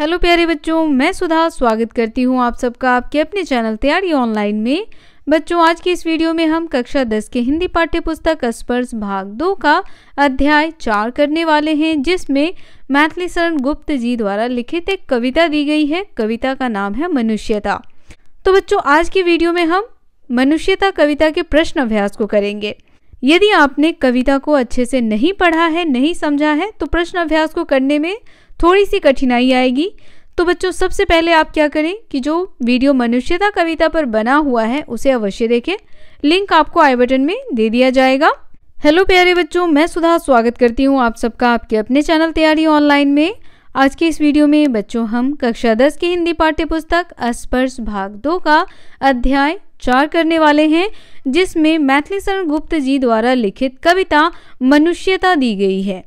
hello प्यारे बच्चों मैं सुधा स्वागत करती हूँ आप सबका आपके अपने चैनल तैयारी ऑनलाइन में बच्चों आज की इस वीडियो में हम कक्षा 10 के हिंदी पाठ्य पुस्तक स्पर्श भाग दो का अध्याय चार करने वाले हैं जिसमें मैथिली शरण गुप्त जी द्वारा लिखित एक कविता दी गई है कविता का नाम है मनुष्यता तो बच्चों आज की वीडियो में हम मनुष्यता कविता के प्रश्न अभ्यास को करेंगे यदि आपने कविता को अच्छे से नहीं पढ़ा है नहीं समझा है तो प्रश्न अभ्यास को करने में थोड़ी सी कठिनाई आएगी तो बच्चों सबसे पहले आप क्या करें कि जो वीडियो मनुष्यता कविता पर बना हुआ है उसे अवश्य देखें लिंक आपको आई बटन में दे दिया जाएगा हेलो प्यारे बच्चों मैं सुधा स्वागत करती हूँ आप सबका आपके अपने चैनल तैयारी ऑनलाइन में आज के इस वीडियो में बच्चों हम कक्षा दस की हिंदी पाठ्य पुस्तक स्पर्श भाग दो का अध्याय चार करने वाले हैं जिसमें मैथिली शरण गुप्त जी द्वारा लिखित कविता मनुष्यता दी गई है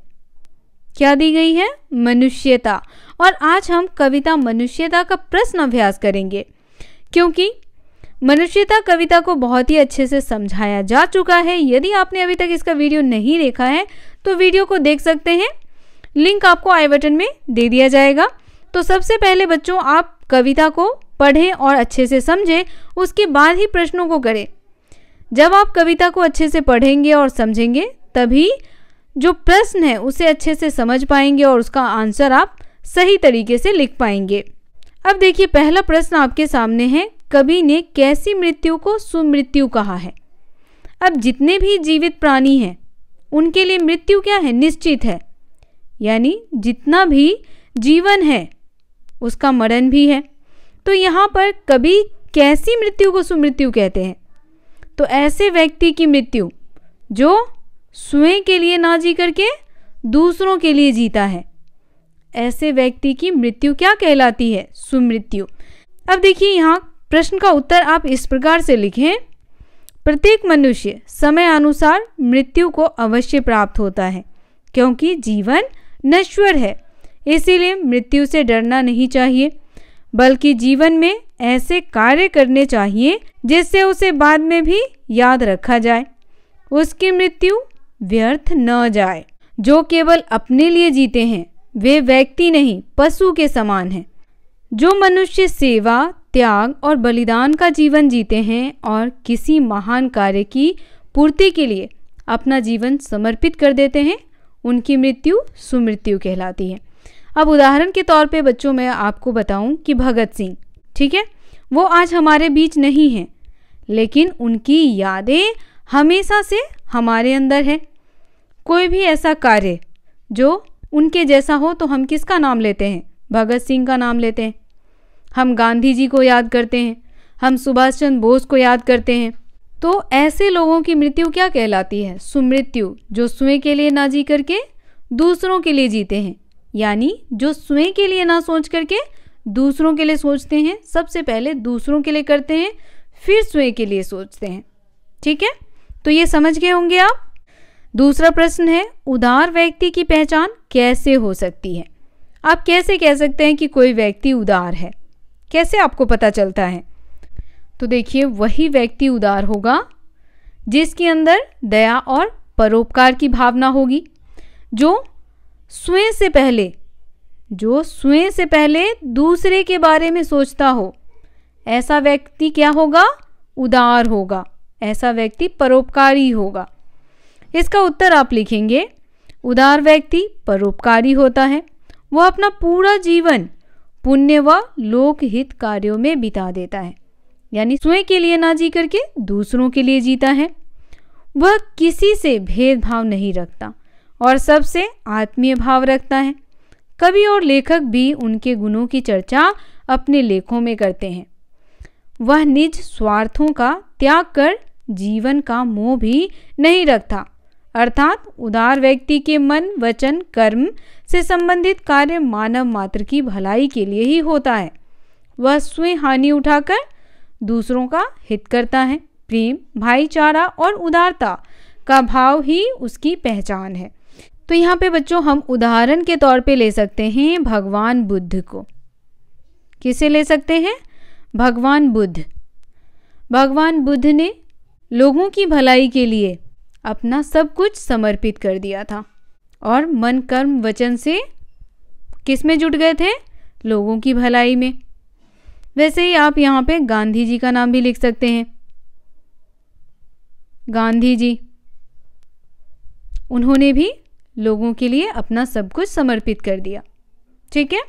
क्या दी गई है मनुष्यता और आज हम कविता मनुष्यता का प्रश्न अभ्यास करेंगे क्योंकि मनुष्यता कविता को बहुत ही अच्छे से समझाया जा चुका है यदि आपने अभी तक इसका वीडियो नहीं देखा है तो वीडियो को देख सकते हैं लिंक आपको आई बटन में दे दिया जाएगा तो सबसे पहले बच्चों आप कविता को पढ़ें और अच्छे से समझें उसके बाद ही प्रश्नों को करें जब आप कविता को अच्छे से पढ़ेंगे और समझेंगे तभी जो प्रश्न है उसे अच्छे से समझ पाएंगे और उसका आंसर आप सही तरीके से लिख पाएंगे अब देखिए पहला प्रश्न आपके सामने है कवि ने कैसी मृत्यु को सुमृत्यु कहा है अब जितने भी जीवित प्राणी हैं उनके लिए मृत्यु क्या है निश्चित है यानी जितना भी जीवन है उसका मरण भी है तो यहाँ पर कभी कैसी मृत्यु को सुमृत्यु कहते हैं तो ऐसे व्यक्ति की मृत्यु जो स्वयं के लिए ना जी करके दूसरों के लिए जीता है ऐसे व्यक्ति की मृत्यु क्या कहलाती है सुमृत्यु अब देखिए यहाँ प्रश्न का उत्तर आप इस प्रकार से लिखें प्रत्येक मनुष्य समय अनुसार मृत्यु को अवश्य प्राप्त होता है क्योंकि जीवन नश्वर है इसीलिए मृत्यु से डरना नहीं चाहिए बल्कि जीवन में ऐसे कार्य करने चाहिए जिससे उसे बाद में भी याद रखा जाए उसकी मृत्यु व्यर्थ न जाए जो केवल अपने लिए जीते हैं वे व्यक्ति नहीं पशु के समान हैं जो मनुष्य सेवा त्याग और बलिदान का जीवन जीते हैं और किसी महान कार्य की पूर्ति के लिए अपना जीवन समर्पित कर देते हैं उनकी मृत्यु सुमृत्यु कहलाती है अब उदाहरण के तौर पे बच्चों मैं आपको बताऊं कि भगत सिंह ठीक है वो आज हमारे बीच नहीं हैं लेकिन उनकी यादें हमेशा से हमारे अंदर है कोई भी ऐसा कार्य जो उनके जैसा हो तो हम किसका नाम लेते हैं भगत सिंह का नाम लेते हैं हम गांधी जी को याद करते हैं हम सुभाष चंद्र बोस को याद करते हैं तो ऐसे लोगों की मृत्यु क्या कहलाती है सुमृत्यु जो स्वयं के लिए ना जी करके दूसरों के लिए जीते हैं यानी जो स्वयं के लिए ना सोच करके दूसरों के लिए सोचते हैं सबसे पहले दूसरों के लिए करते हैं फिर स्वयं के लिए सोचते हैं ठीक है तो ये समझ गए होंगे आप दूसरा प्रश्न है उदार व्यक्ति की पहचान कैसे हो सकती है आप कैसे कह सकते हैं कि कोई व्यक्ति उदार है कैसे आपको पता चलता है तो देखिए वही व्यक्ति उदार होगा जिसके अंदर दया और परोपकार की भावना होगी जो स्वयं से पहले जो स्वयं से पहले दूसरे के बारे में सोचता हो ऐसा व्यक्ति क्या होगा उदार होगा ऐसा व्यक्ति परोपकारी होगा इसका उत्तर आप लिखेंगे उदार व्यक्ति परोपकारी होता है वह अपना पूरा जीवन पुण्य व लोकहित कार्यों में बिता देता है यानी स्वयं के लिए ना जी करके दूसरों के लिए जीता है वह किसी से भेदभाव नहीं रखता और सबसे आत्मीय भाव रखता है कवि और लेखक भी उनके गुणों की चर्चा अपने लेखों में करते हैं वह निज स्वार्थों का त्याग कर जीवन का मोह भी नहीं रखता अर्थात उदार व्यक्ति के मन वचन कर्म से संबंधित कार्य मानव मात्र की भलाई के लिए ही होता है वह स्वयं हानि उठाकर दूसरों का हित करता है प्रेम भाईचारा और उदारता का भाव ही उसकी पहचान है तो यहाँ पे बच्चों हम उदाहरण के तौर पे ले सकते हैं भगवान बुद्ध को किसे ले सकते हैं भगवान बुद्ध भगवान बुद्ध ने लोगों की भलाई के लिए अपना सब कुछ समर्पित कर दिया था और मन कर्म वचन से किस में जुट गए थे लोगों की भलाई में वैसे ही आप यहाँ पे गांधी जी का नाम भी लिख सकते हैं गांधी जी उन्होंने भी लोगों के लिए अपना सब कुछ समर्पित कर दिया ठीक है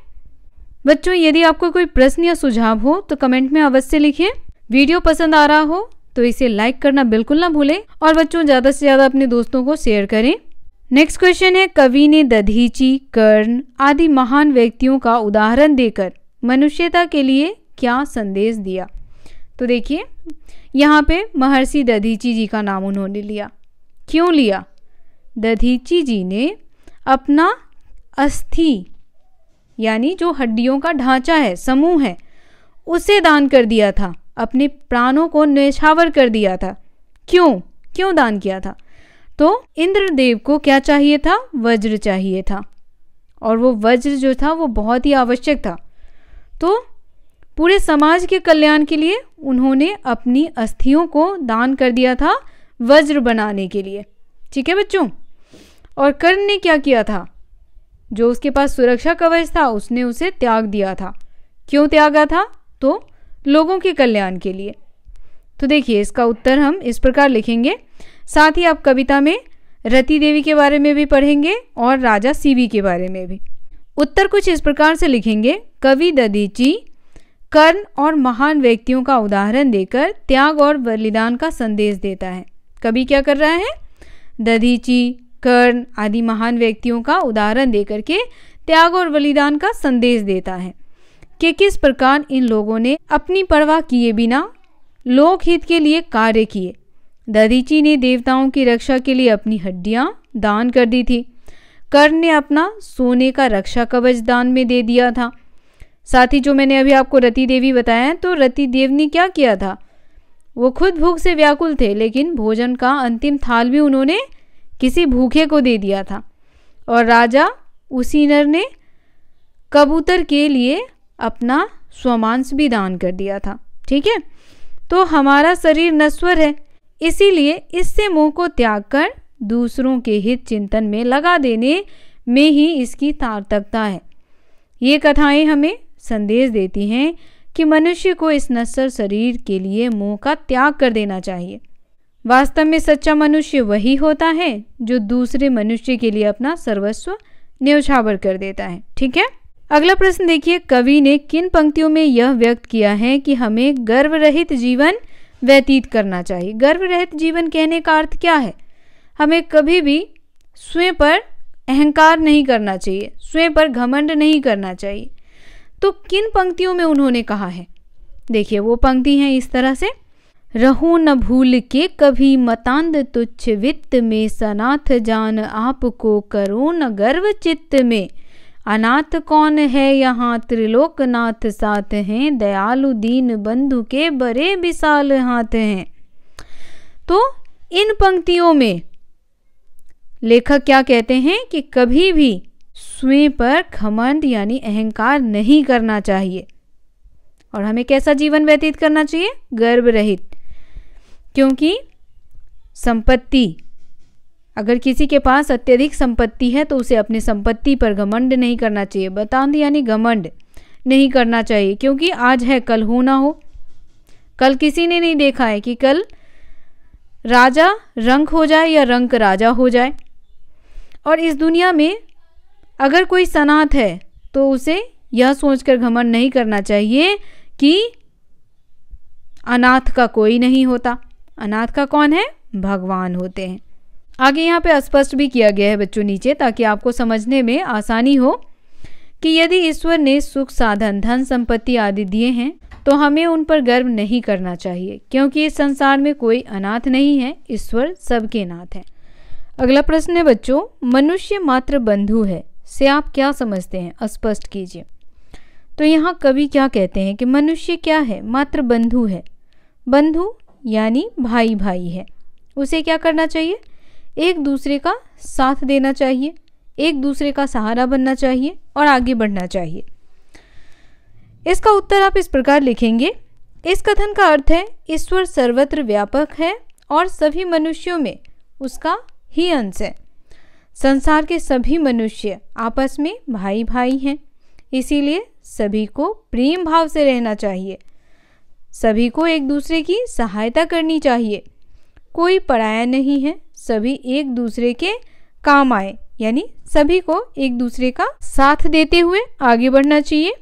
बच्चों यदि आपको कोई प्रश्न या सुझाव हो तो कमेंट में अवश्य लिखें वीडियो पसंद आ रहा हो तो इसे लाइक करना बिल्कुल ना भूलें और बच्चों ज़्यादा से ज़्यादा अपने दोस्तों को शेयर करें नेक्स्ट क्वेश्चन है कवि ने दधीची कर्ण आदि महान व्यक्तियों का उदाहरण देकर मनुष्यता के लिए क्या संदेश दिया तो देखिए यहाँ पे महर्षि दधीची जी का नाम उन्होंने लिया क्यों लिया दधीची जी ने अपना अस्थि यानी जो हड्डियों का ढांचा है समूह है उसे दान कर दिया था अपने प्राणों को नेछावर कर दिया था क्यों क्यों दान किया था तो इंद्रदेव को क्या चाहिए था वज्र चाहिए था और वो वज्र जो था वो बहुत ही आवश्यक था तो पूरे समाज के कल्याण के लिए उन्होंने अपनी अस्थियों को दान कर दिया था वज्र बनाने के लिए ठीक है बच्चों और कर्ण ने क्या किया था जो उसके पास सुरक्षा कवच था उसने उसे त्याग दिया था क्यों त्यागा था तो लोगों के कल्याण के लिए तो देखिए इसका उत्तर हम इस प्रकार लिखेंगे साथ ही आप कविता में रति देवी के बारे में भी पढ़ेंगे और राजा सीवी के बारे में भी उत्तर कुछ इस प्रकार से लिखेंगे कवि ददीची कर्ण और महान व्यक्तियों का उदाहरण देकर त्याग और बलिदान का संदेश देता है कवि क्या कर रहा है दधीची कर्ण आदि महान व्यक्तियों का उदाहरण देकर के त्याग और बलिदान का संदेश देता है कि किस प्रकार इन लोगों ने अपनी परवाह किए बिना लोकहित के लिए कार्य किए दधीची ने देवताओं की रक्षा के लिए अपनी हड्डियाँ दान कर दी थी कर्ण ने अपना सोने का रक्षा कवच दान में दे दिया था साथ ही जो मैंने अभी आपको रति देवी बताया तो रति देव ने क्या किया था वो खुद भूख से व्याकुल थे लेकिन भोजन का अंतिम थाल भी उन्होंने किसी भूखे को दे दिया था और राजा उसी नर ने कबूतर के लिए अपना स्वमांस भी दान कर दिया था ठीक है तो हमारा शरीर नस्वर है इसीलिए इससे मोह को त्याग कर दूसरों के हित चिंतन में लगा देने में ही इसकी तार्थकता है ये कथाएं हमें संदेश देती हैं कि मनुष्य को इस नस्वर शरीर के लिए मोह का त्याग कर देना चाहिए वास्तव में सच्चा मनुष्य वही होता है जो दूसरे मनुष्य के लिए अपना सर्वस्व न्यौछावर कर देता है ठीक है अगला प्रश्न देखिए कवि ने किन पंक्तियों में यह व्यक्त किया है कि हमें गर्व रहित जीवन व्यतीत करना चाहिए गर्व रहित जीवन कहने का अर्थ क्या है हमें कभी भी स्वयं पर अहंकार नहीं करना चाहिए स्वयं पर घमंड नहीं करना चाहिए तो किन पंक्तियों में उन्होंने कहा है देखिए वो पंक्ति हैं इस तरह से रहो न भूल के कभी मतान्ध तुच्छ वित्त में सनाथ जान आपको करो न गर्व चित्त में अनाथ कौन है यहाँ त्रिलोकनाथ साथ हैं दयालु दीन बंधु के बड़े विशाल हाथ हैं तो इन पंक्तियों में लेखक क्या कहते हैं कि कभी भी स्वयं पर खमंड यानी अहंकार नहीं करना चाहिए और हमें कैसा जीवन व्यतीत करना चाहिए गर्भ रहित क्योंकि संपत्ति अगर किसी के पास अत्यधिक संपत्ति है तो उसे अपनी संपत्ति पर घमंड नहीं करना चाहिए बतांद यानी घमंड नहीं करना चाहिए क्योंकि आज है कल हो ना हो कल किसी ने नहीं देखा है कि कल राजा रंग हो जाए या रंग राजा हो जाए और इस दुनिया में अगर कोई सनात है तो उसे यह सोचकर घमंड नहीं करना चाहिए कि अनाथ का कोई नहीं होता अनाथ का कौन है भगवान होते हैं आगे यहाँ पे स्पष्ट भी किया गया है बच्चों नीचे ताकि आपको समझने में आसानी हो कि यदि ईश्वर ने सुख साधन धन संपत्ति आदि दिए हैं तो हमें उन पर गर्व नहीं करना चाहिए क्योंकि इस संसार में कोई अनाथ नहीं है ईश्वर सबके नाथ है अगला प्रश्न है बच्चों मनुष्य मात्र बंधु है से आप क्या समझते हैं स्पष्ट कीजिए तो यहाँ कवि क्या कहते हैं कि मनुष्य क्या है मात्र बंधु है बंधु यानी भाई भाई है उसे क्या करना चाहिए एक दूसरे का साथ देना चाहिए एक दूसरे का सहारा बनना चाहिए और आगे बढ़ना चाहिए इसका उत्तर आप इस प्रकार लिखेंगे इस कथन का अर्थ है ईश्वर सर्वत्र व्यापक है और सभी मनुष्यों में उसका ही अंश है संसार के सभी मनुष्य आपस में भाई भाई हैं इसीलिए सभी को प्रेम भाव से रहना चाहिए सभी को एक दूसरे की सहायता करनी चाहिए कोई पराया नहीं है सभी एक दूसरे के काम आए यानी सभी को एक दूसरे का साथ देते हुए आगे बढ़ना चाहिए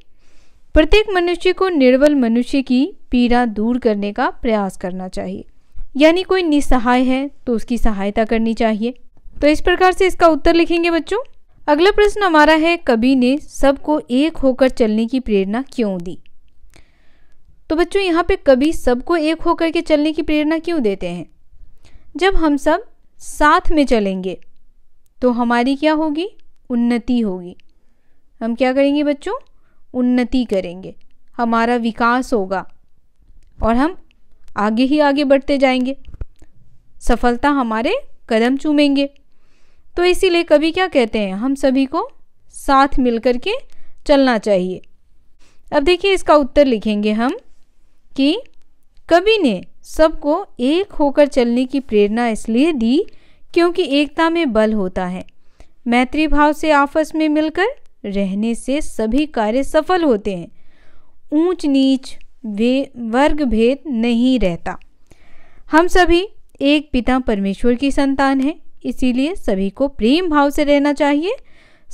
प्रत्येक मनुष्य को निर्बल मनुष्य की पीड़ा दूर करने का प्रयास करना चाहिए यानी कोई निसहाय है तो उसकी सहायता करनी चाहिए तो इस प्रकार से इसका उत्तर लिखेंगे बच्चों अगला प्रश्न हमारा है कवि ने सबको एक होकर चलने की प्रेरणा क्यों दी तो बच्चों यहाँ पे कभी सबको एक होकर के चलने की प्रेरणा क्यों देते हैं जब हम सब साथ में चलेंगे तो हमारी क्या होगी उन्नति होगी हम क्या करेंगे बच्चों उन्नति करेंगे हमारा विकास होगा और हम आगे ही आगे बढ़ते जाएंगे सफलता हमारे कदम चूमेंगे तो इसीलिए कभी क्या कहते हैं हम सभी को साथ मिलकर के चलना चाहिए अब देखिए इसका उत्तर लिखेंगे हम कि कवि ने सबको एक होकर चलने की प्रेरणा इसलिए दी क्योंकि एकता में बल होता है मैत्री भाव से आपस में मिलकर रहने से सभी कार्य सफल होते हैं ऊंच नीच वे वर्ग भेद नहीं रहता हम सभी एक पिता परमेश्वर की संतान हैं इसीलिए सभी को प्रेम भाव से रहना चाहिए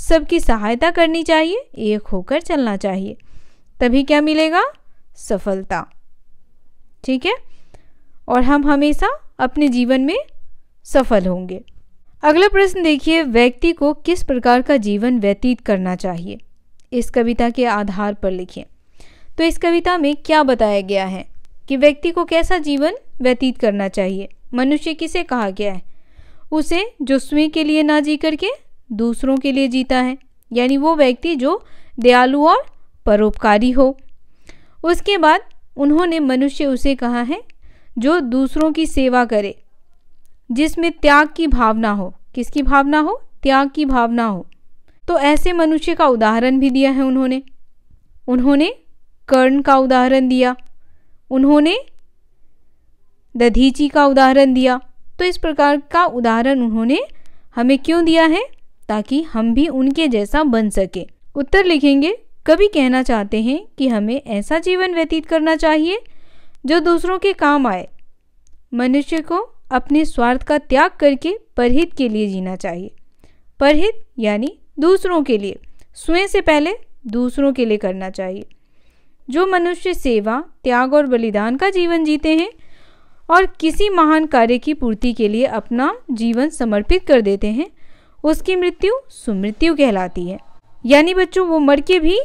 सबकी सहायता करनी चाहिए एक होकर चलना चाहिए तभी क्या मिलेगा सफलता ठीक है और हम हमेशा अपने जीवन में सफल होंगे अगला प्रश्न देखिए व्यक्ति को किस प्रकार का जीवन व्यतीत करना चाहिए इस कविता के आधार पर लिखिए तो इस कविता में क्या बताया गया है कि व्यक्ति को कैसा जीवन व्यतीत करना चाहिए मनुष्य किसे कहा गया है उसे जो स्वयं के लिए ना जी करके दूसरों के लिए जीता है यानी वो व्यक्ति जो दयालु और परोपकारी हो उसके बाद उन्होंने मनुष्य उसे कहा है जो दूसरों की सेवा करे जिसमें त्याग की भावना हो किसकी भावना हो त्याग की भावना हो तो ऐसे मनुष्य का उदाहरण भी दिया है उन्होंने उन्होंने कर्ण का उदाहरण दिया उन्होंने दधीची का उदाहरण दिया तो इस प्रकार का उदाहरण उन्होंने हमें क्यों दिया है ताकि हम भी उनके जैसा बन सके उत्तर लिखेंगे कभी कहना चाहते हैं कि हमें ऐसा जीवन व्यतीत करना चाहिए जो दूसरों के काम आए मनुष्य को अपने स्वार्थ का त्याग करके परहित के लिए जीना चाहिए परहित यानी दूसरों के लिए स्वयं से पहले दूसरों के लिए करना चाहिए जो मनुष्य सेवा त्याग और बलिदान का जीवन जीते हैं और किसी महान कार्य की पूर्ति के लिए अपना जीवन समर्पित कर देते हैं उसकी मृत्यु सुमृत्यु कहलाती है यानी बच्चों वो मर के भी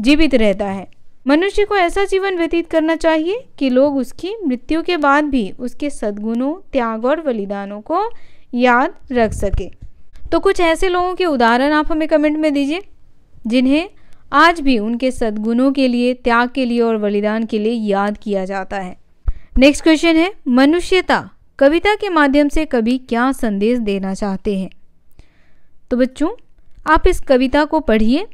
जीवित रहता है मनुष्य को ऐसा जीवन व्यतीत करना चाहिए कि लोग उसकी मृत्यु के बाद भी उसके सद्गुणों त्याग और बलिदानों को याद रख सके तो कुछ ऐसे लोगों के उदाहरण आप हमें कमेंट में दीजिए जिन्हें आज भी उनके सद्गुणों के लिए त्याग के लिए और बलिदान के लिए याद किया जाता है नेक्स्ट क्वेश्चन है मनुष्यता कविता के माध्यम से कभी क्या संदेश देना चाहते हैं तो बच्चों आप इस कविता को पढ़िए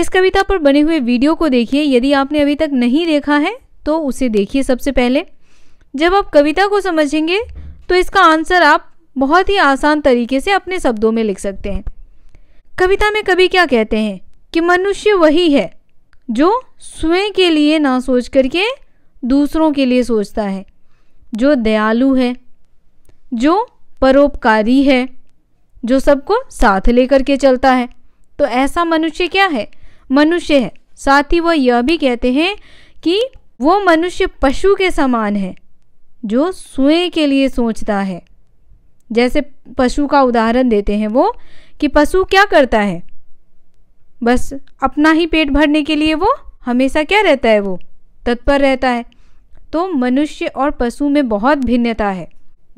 इस कविता पर बने हुए वीडियो को देखिए यदि आपने अभी तक नहीं देखा है तो उसे देखिए सबसे पहले जब आप कविता को समझेंगे तो इसका आंसर आप बहुत ही आसान तरीके से अपने शब्दों में लिख सकते हैं कविता में कभी क्या कहते हैं कि मनुष्य वही है जो स्वयं के लिए ना सोच करके दूसरों के लिए सोचता है जो दयालु है जो परोपकारी है जो सबको साथ लेकर के चलता है तो ऐसा मनुष्य क्या है मनुष्य है साथ ही वह यह भी कहते हैं कि वो मनुष्य पशु के समान है जो सुए के लिए सोचता है जैसे पशु का उदाहरण देते हैं वो कि पशु क्या करता है बस अपना ही पेट भरने के लिए वो हमेशा क्या रहता है वो तत्पर रहता है तो मनुष्य और पशु में बहुत भिन्नता है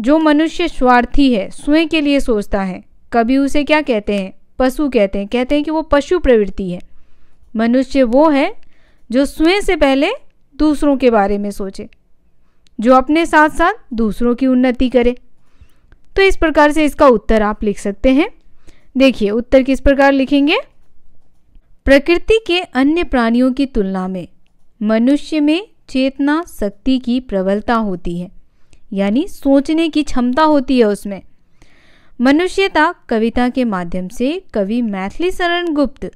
जो मनुष्य स्वार्थी है स्वयं के लिए सोचता है कभी उसे क्या कहते हैं पशु कहते हैं कहते हैं कि वो पशु प्रवृत्ति है मनुष्य वो है जो स्वयं से पहले दूसरों के बारे में सोचे जो अपने साथ साथ दूसरों की उन्नति करे तो इस प्रकार से इसका उत्तर आप लिख सकते हैं देखिए उत्तर किस प्रकार लिखेंगे प्रकृति के अन्य प्राणियों की तुलना में मनुष्य में चेतना शक्ति की प्रबलता होती है यानी सोचने की क्षमता होती है उसमें मनुष्यता कविता के माध्यम से कवि मैथिली शरण गुप्त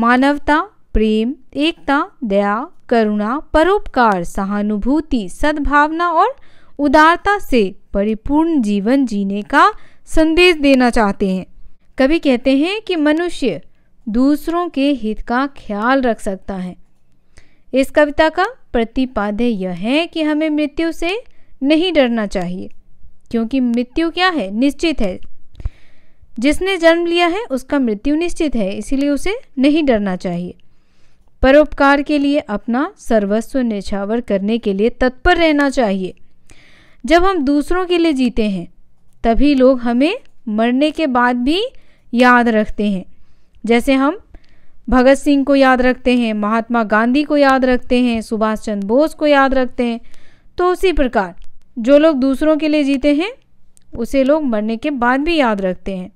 मानवता प्रेम एकता दया करुणा परोपकार सहानुभूति सद्भावना और उदारता से परिपूर्ण जीवन जीने का संदेश देना चाहते हैं कभी कहते हैं कि मनुष्य दूसरों के हित का ख्याल रख सकता है इस कविता का प्रतिपाद्य यह है कि हमें मृत्यु से नहीं डरना चाहिए क्योंकि मृत्यु क्या है निश्चित है जिसने जन्म लिया है उसका मृत्यु निश्चित है इसीलिए उसे नहीं डरना चाहिए परोपकार के लिए अपना सर्वस्व निछावर करने के लिए तत्पर रहना चाहिए जब हम दूसरों के लिए जीते हैं तभी लोग हमें मरने के बाद भी याद रखते हैं जैसे हम भगत सिंह को याद रखते हैं महात्मा गांधी को याद रखते हैं सुभाष चंद्र बोस को याद रखते हैं तो उसी प्रकार जो लोग दूसरों के लिए जीते हैं उसे लोग मरने के बाद भी याद रखते हैं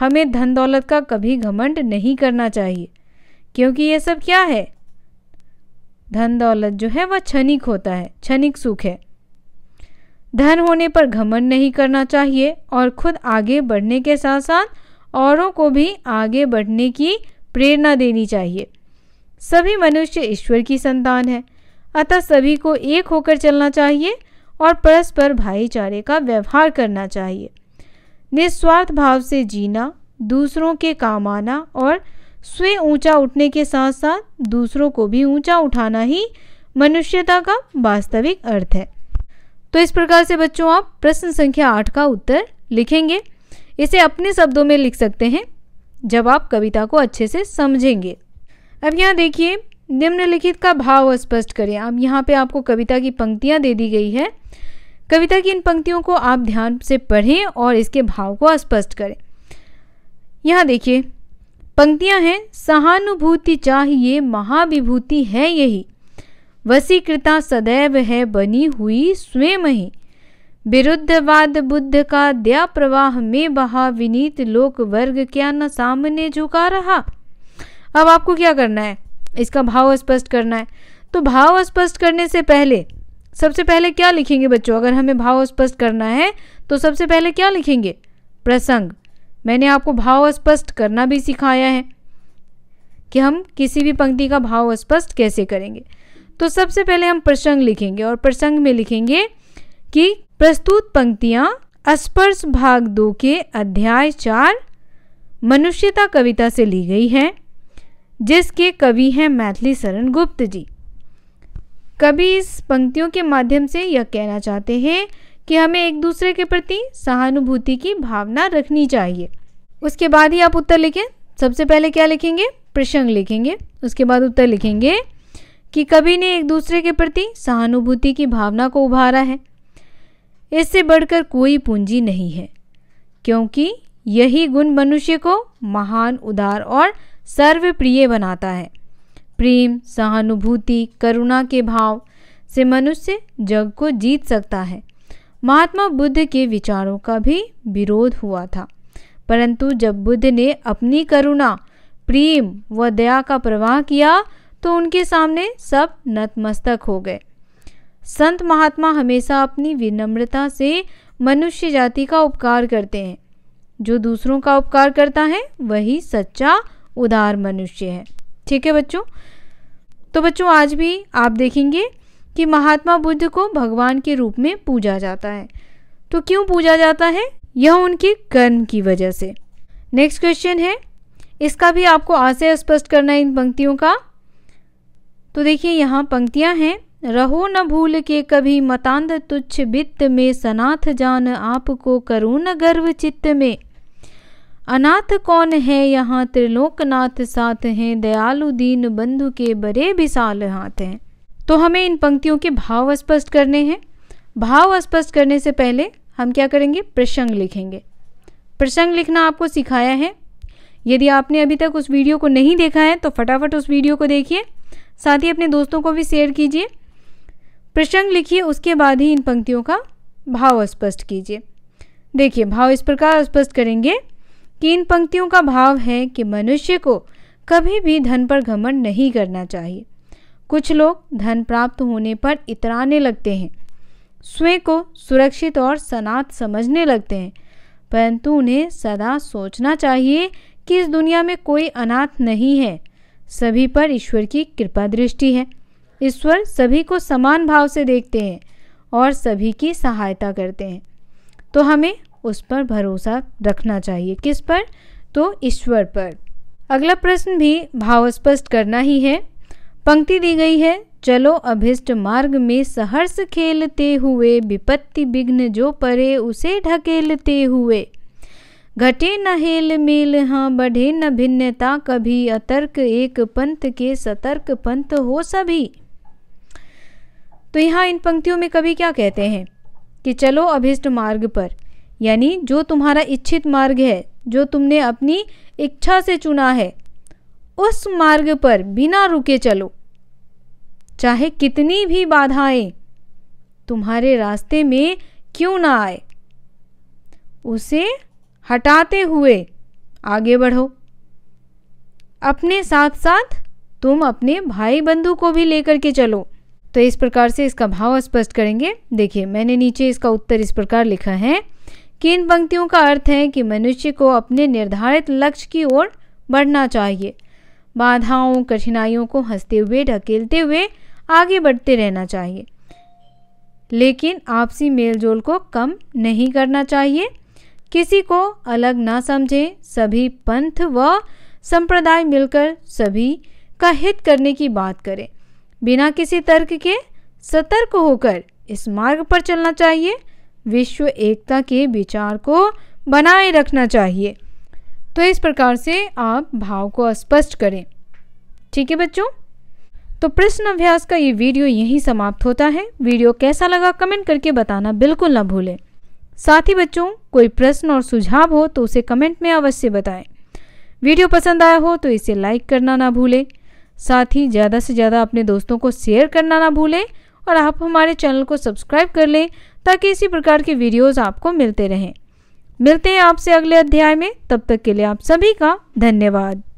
हमें धन दौलत का कभी घमंड नहीं करना चाहिए क्योंकि ये सब क्या है धन दौलत जो है वह क्षणिक होता है क्षणिक सुख है धन होने पर घमंड नहीं करना चाहिए और खुद आगे बढ़ने के साथ साथ औरों को भी आगे बढ़ने की प्रेरणा देनी चाहिए सभी मनुष्य ईश्वर की संतान है अतः सभी को एक होकर चलना चाहिए और परस्पर भाईचारे का व्यवहार करना चाहिए निस्वार्थ भाव से जीना दूसरों के काम आना और स्वयं ऊंचा उठने के साथ साथ दूसरों को भी ऊंचा उठाना ही मनुष्यता का वास्तविक अर्थ है तो इस प्रकार से बच्चों आप प्रश्न संख्या आठ का उत्तर लिखेंगे इसे अपने शब्दों में लिख सकते हैं जब आप कविता को अच्छे से समझेंगे अब यहाँ देखिए निम्नलिखित का भाव स्पष्ट करें अब यहाँ पे आपको कविता की पंक्तियाँ दे दी गई है कविता की इन पंक्तियों को आप ध्यान से पढ़ें और इसके भाव को स्पष्ट करें यहाँ देखिए पंक्तियाँ हैं सहानुभूति चाहिए महाविभूति है यही वसीकृता सदैव है बनी हुई स्वयं ही विरुद्धवाद बुद्ध का दया प्रवाह में बहा विनीत लोक वर्ग क्या न सामने झुका रहा अब आपको क्या करना है इसका भाव स्पष्ट करना है तो भाव स्पष्ट करने से पहले सबसे पहले क्या लिखेंगे बच्चों अगर हमें भाव स्पष्ट करना है तो सबसे पहले क्या लिखेंगे प्रसंग मैंने आपको भाव स्पष्ट करना भी सिखाया है कि हम किसी भी पंक्ति का भाव स्पष्ट कैसे करेंगे तो सबसे पहले हम प्रसंग लिखेंगे और प्रसंग में लिखेंगे कि प्रस्तुत पंक्तियाँ स्पर्श भाग दो के अध्याय चार मनुष्यता कविता से ली गई है जिसके कवि हैं मैथिली शरण गुप्त जी कभी इस पंक्तियों के माध्यम से यह कहना चाहते हैं कि हमें एक दूसरे के प्रति सहानुभूति की भावना रखनी चाहिए उसके बाद ही आप उत्तर लिखें सबसे पहले क्या लिखेंगे प्रसंग लिखेंगे उसके बाद उत्तर लिखेंगे कि कवि ने एक दूसरे के प्रति सहानुभूति की भावना को उभारा है इससे बढ़कर कोई पूंजी नहीं है क्योंकि यही गुण मनुष्य को महान उदार और सर्वप्रिय बनाता है प्रेम सहानुभूति करुणा के भाव से मनुष्य जग को जीत सकता है महात्मा बुद्ध के विचारों का भी विरोध हुआ था परंतु जब बुद्ध ने अपनी करुणा प्रेम व दया का प्रवाह किया तो उनके सामने सब नतमस्तक हो गए संत महात्मा हमेशा अपनी विनम्रता से मनुष्य जाति का उपकार करते हैं जो दूसरों का उपकार करता है वही सच्चा उदार मनुष्य है ठीक है बच्चों तो बच्चों आज भी आप देखेंगे कि महात्मा बुद्ध को भगवान के रूप में पूजा जाता है तो क्यों पूजा जाता है यह उनके कर्म की वजह से नेक्स्ट क्वेश्चन है इसका भी आपको आशय स्पष्ट करना है इन पंक्तियों का तो देखिए यहाँ पंक्तियाँ हैं रहो न भूल के कभी मतांध तुच्छ वित्त में सनाथ जान आपको करुण गर्व चित्त में अनाथ कौन है यहाँ त्रिलोकनाथ साथ हैं दयालु दीन बंधु के बड़े विशाल हाथ हैं तो हमें इन पंक्तियों के भाव स्पष्ट करने हैं भाव स्पष्ट करने से पहले हम क्या करेंगे प्रसंग लिखेंगे प्रसंग लिखना आपको सिखाया है यदि आपने अभी तक उस वीडियो को नहीं देखा है तो फटाफट उस वीडियो को देखिए साथ ही अपने दोस्तों को भी शेयर कीजिए प्रसंग लिखिए उसके बाद ही इन पंक्तियों का भाव स्पष्ट कीजिए देखिए भाव इस प्रकार स्पष्ट करेंगे कि इन पंक्तियों का भाव है कि मनुष्य को कभी भी धन पर घमंड नहीं करना चाहिए कुछ लोग धन प्राप्त होने पर इतराने लगते हैं स्वयं को सुरक्षित और सनात समझने लगते हैं परंतु उन्हें सदा सोचना चाहिए कि इस दुनिया में कोई अनाथ नहीं है सभी पर ईश्वर की कृपा दृष्टि है ईश्वर सभी को समान भाव से देखते हैं और सभी की सहायता करते हैं तो हमें उस पर भरोसा रखना चाहिए किस पर तो ईश्वर पर अगला प्रश्न भी भाव स्पष्ट करना ही है पंक्ति दी गई है चलो अभिष्ट मार्ग में सहर्ष खेलते हुए विपत्ति विघ्न जो परे उसे ढकेलते हुए घटे न हेल मेल हाँ बढ़े न भिन्नता कभी अतर्क एक पंथ के सतर्क पंथ हो सभी तो यहाँ इन पंक्तियों में कभी क्या कहते हैं कि चलो अभिष्ट मार्ग पर यानी जो तुम्हारा इच्छित मार्ग है जो तुमने अपनी इच्छा से चुना है उस मार्ग पर बिना रुके चलो चाहे कितनी भी बाधाएं तुम्हारे रास्ते में क्यों ना आए उसे हटाते हुए आगे बढ़ो अपने साथ साथ तुम अपने भाई बंधु को भी लेकर के चलो तो इस प्रकार से इसका भाव स्पष्ट करेंगे देखिए मैंने नीचे इसका उत्तर इस प्रकार लिखा है कि इन पंक्तियों का अर्थ है कि मनुष्य को अपने निर्धारित लक्ष्य की ओर बढ़ना चाहिए बाधाओं कठिनाइयों को हंसते हुए ढकेलते हुए आगे बढ़ते रहना चाहिए लेकिन आपसी मेलजोल को कम नहीं करना चाहिए किसी को अलग ना समझें सभी पंथ व संप्रदाय मिलकर सभी का हित करने की बात करें बिना किसी तर्क के सतर्क होकर इस मार्ग पर चलना चाहिए विश्व एकता के विचार को बनाए रखना चाहिए तो इस प्रकार से आप भाव को स्पष्ट करें ठीक है बच्चों तो प्रश्न अभ्यास का ये वीडियो यहीं समाप्त होता है वीडियो कैसा लगा कमेंट करके बताना बिल्कुल ना भूलें साथ ही बच्चों कोई प्रश्न और सुझाव हो तो उसे कमेंट में अवश्य बताएं वीडियो पसंद आया हो तो इसे लाइक करना ना भूलें साथ ही ज़्यादा से ज़्यादा अपने दोस्तों को शेयर करना ना भूलें और आप हमारे चैनल को सब्सक्राइब कर लें ताकि इसी प्रकार के वीडियोस आपको मिलते रहें मिलते हैं आपसे अगले अध्याय में तब तक के लिए आप सभी का धन्यवाद